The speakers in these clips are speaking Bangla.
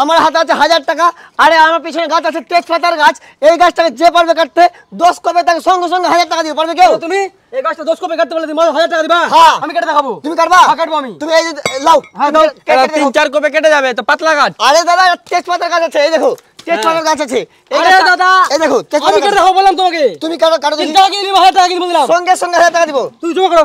আমার হাতে আছে হাজার টাকা আরে আমার পিছনে গাছ আছে তেজপাতার গাছ এই গাছটাকে যে পারবে কাটতে দোষ কবে তাকে সঙ্গে সঙ্গে হাজার টাকা দিবে পারবে কেউ তুমি এই গাছটা দোষ কবে কাটতে বলে তুমি হাজার টাকা দিবা হ্যাঁ আমি কেটে দেখাবো তুমি কাটবা হ্যাঁ কাটবো আমি তুমি এই লাও হ্যাঁ, তিন চার কবে কেটে যাবে তো পাতলা গাছ আরে দাদা তেজপাতার গাছ আছে এই দেখো হ্যাঁ। তেজপাতার গাছ আছে আরে দাদা এই দেখো আমি কেটে দেখাবো বললাম তোমাকে তুমি কাটো কাটো দিন হাজার টাকা দিলাম সঙ্গে সঙ্গে হাজার টাকা দিবো তুমি জমা করো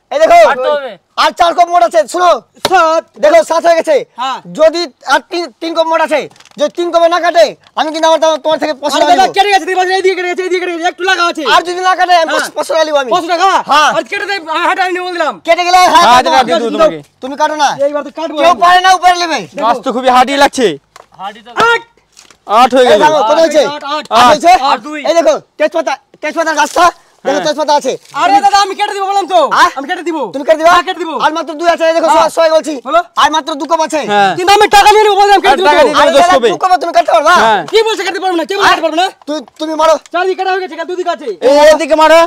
এই দেখো আর চার কপ মোট আছে শুনো দেখো সাত হয়ে গেছে হ্যাঁ। যদি আর তিন তিন মোট আছে যদি তিন না কাটে আমি কিন্তু আমার তোমার থেকে কেটে আর যদি না কাটে হ্যাঁ। হ্যাঁ। কেটে গেলে তুমি কাটো না কেউ পারে না উপরে নেবে খুবই হাড়ি লাগছে আট হয়ে গেল কত হয়েছে এই দেখো তেজপাতা তেজপাতার গাছটা দেখো হ্যাঁ। আছে আরে দাদা আমি কেটে দিব বললাম তো আমি কেটে দিব তুমি কেটে দিবা হ্যাঁ, কেটে দিব আর মাত্র দুই আছে দেখো হ্যাঁ। বলছি আর মাত্র আছে কিন্তু আমি টাকা নিয়ে নিব বললাম কেটে দিব টাকা নিয়ে দশ তুমি কাটতে পারবা কি না কাটতে না তুমি তুমি মারো কাটা হয়ে গেছে দুই দিকে আছে মারো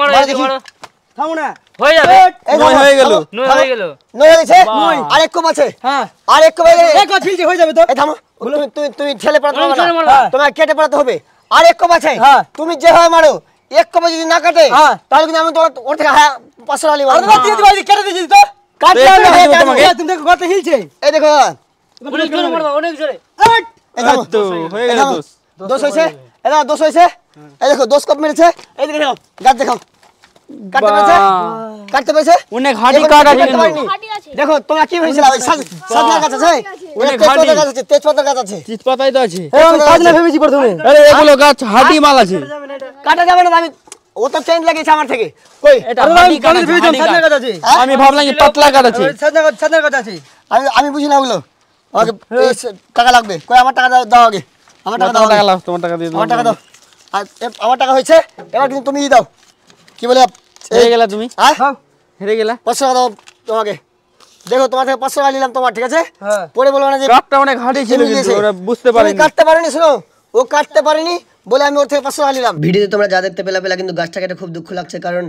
মারো মারো থামো না হয়ে যাবে নয় হয়ে গেল নয় হয়ে গেল নয় নয় কপ আছে হ্যাঁ কপ এক কপ ফিলছে হয়ে যাবে তো এই থামো তুমি তুমি পড়াতে হবে তোমার কেটে পড়াতে হবে এক কপ আছে তুমি যে হয় মারো এক কবে যদি না কাটে হ্যাঁ। তাহলে কিন্তু আমি তোর ওর থেকে পাঁচশো টাকা নিবো কেটে দিয়েছি তো দোষ হয়েছে দোষ হয়েছে এই দেখো দোষ কপ মেরেছে এই দেখো গাছ দেখাও কাটতে দেখো তোমরা কি হয়েছিল গাছ আছে গাছ আছে গাছ আছে তেজপাতাই তো আছে সাজনা ভেবেছি প্রথমে আরে এগুলো গাছ মাল আছে কাটা যাবে না আমি ও তো লাগিয়েছে আমার থেকে কই এটা আছে আমি হ্যাঁ? ভাবলাম পাতলা কাট আছে সাজনা গাছ সাজনা গাছ আছে আমি আমি বুঝি না ওগুলো হ্যাঁ। টাকা লাগবে কই আমার টাকা দাও আগে আমার টাকা দাও টাকা তোমার টাকা দিয়ে দাও আমার টাকা দাও আমার টাকা হয়েছে এবার কিন্তু তুমি দাও কি বলে হেরে গেলা তুমি হেরে হ্যাঁ? হ্যাঁ। গেলা পাঁচশো টাকা দাও তোমাকে দেখো তোমার থেকে পাঁচশো টাকা নিলাম তোমার ঠিক আছে হ্যাঁ। পরে বলবো না যে অনেক হাঁটি ছিল বুঝতে কাটতে শোনো ও কাটতে বলে আমি ওর থেকে পাঁচশো টাকা নিলাম ভিডিওতে তোমরা যা দেখতে পেলা পেলা কিন্তু গাছটা কেটে খুব দুঃখ লাগছে কারণ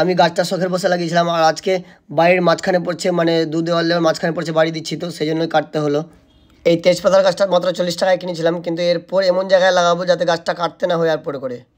আমি গাছটা শখের বসে লাগিয়েছিলাম আর আজকে বাড়ির মাঝখানে পড়ছে মানে দু দেওয়ালের মাঝখানে পড়ছে বাড়ি দিচ্ছি তো সেই জন্যই কাটতে হলো এই তেজপাতার গাছটা মাত্র চল্লিশ টাকায় কিনেছিলাম কিন্তু এরপর এমন জায়গায় লাগাবো যাতে গাছটা কাটতে না হয় আর পরে করে